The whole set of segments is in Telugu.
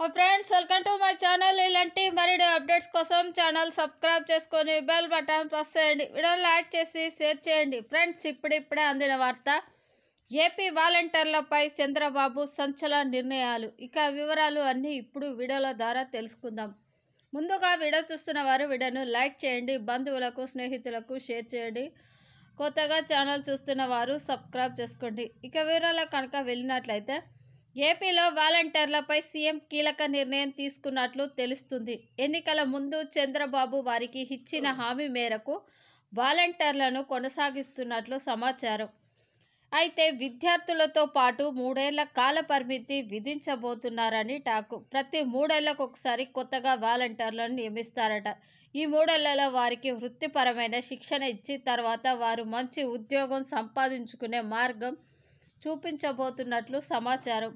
హో friends welcome to my channel ఇలాంటి మరిన్ని అప్డేట్స్ కోసం ఛానల్ సబ్స్క్రైబ్ చేసుకొని బెల్ బటన్ ప్రెస్ చేయండి వీడియోని లైక్ చేసి షేర్ చేయండి ఫ్రెండ్స్ ఇప్పుడిప్పుడే అందిన వార్త ఏపీ వాలంటీర్లపై చంద్రబాబు సంచలన నిర్ణయాలు ఇక వివరాలు అన్నీ ఇప్పుడు వీడియోల ద్వారా తెలుసుకుందాం ముందుగా వీడియో చూస్తున్న వారు వీడియోను లైక్ చేయండి బంధువులకు స్నేహితులకు షేర్ చేయండి కొత్తగా ఛానల్ చూస్తున్న వారు సబ్స్క్రైబ్ చేసుకోండి ఇక వివరాల కనుక వెళ్ళినట్లయితే ఏపీలో వాలంటీర్లపై సీఎం కీలక నిర్ణయం తీసుకున్నట్లు తెలుస్తుంది ఎన్నికల ముందు చంద్రబాబు వారికి ఇచ్చిన హామీ మేరకు వాలంటీర్లను కొనసాగిస్తున్నట్లు సమాచారం అయితే విద్యార్థులతో పాటు మూడేళ్ల కాల పరిమితి విధించబోతున్నారని టాకు ప్రతి మూడేళ్లకు ఒకసారి కొత్తగా వాలంటీర్లను నియమిస్తారట ఈ మూడేళ్లలో వారికి వృత్తిపరమైన శిక్షణ ఇచ్చి తర్వాత వారు మంచి ఉద్యోగం సంపాదించుకునే మార్గం చూపించబోతున్నట్లు సమాచారం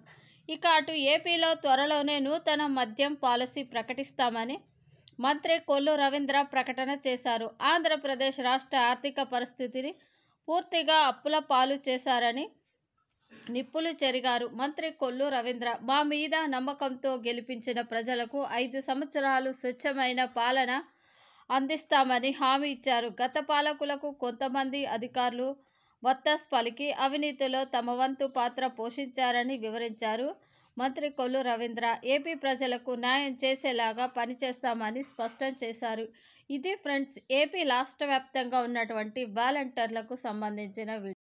ఇక అటు ఏపీలో త్వరలోనే నూతన మద్యం పాలసీ ప్రకటిస్తామని మంత్రి కొల్లు రవీంద్ర ప్రకటన చేశారు ఆంధ్రప్రదేశ్ రాష్ట్ర ఆర్థిక పరిస్థితిని పూర్తిగా అప్పుల పాలు చేశారని నిప్పులు చెరిగారు మంత్రి కొల్లు రవీంద్ర మా మీద నమ్మకంతో గెలిపించిన ప్రజలకు ఐదు సంవత్సరాలు స్వచ్ఛమైన పాలన అందిస్తామని హామీ ఇచ్చారు గత పాలకులకు కొంతమంది అధికారులు వత్తాస్ పలికి అవినీతిలో తమ వంతు పాత్ర పోషించారని వివరించారు మంత్రి కొల్లు రవీంద్ర ఏపీ ప్రజలకు న్యాయం చేసేలాగా పనిచేస్తామని స్పష్టం చేశారు ఇది ఫ్రెండ్స్ ఏపీ రాష్ట్ర ఉన్నటువంటి వాలంటీర్లకు సంబంధించిన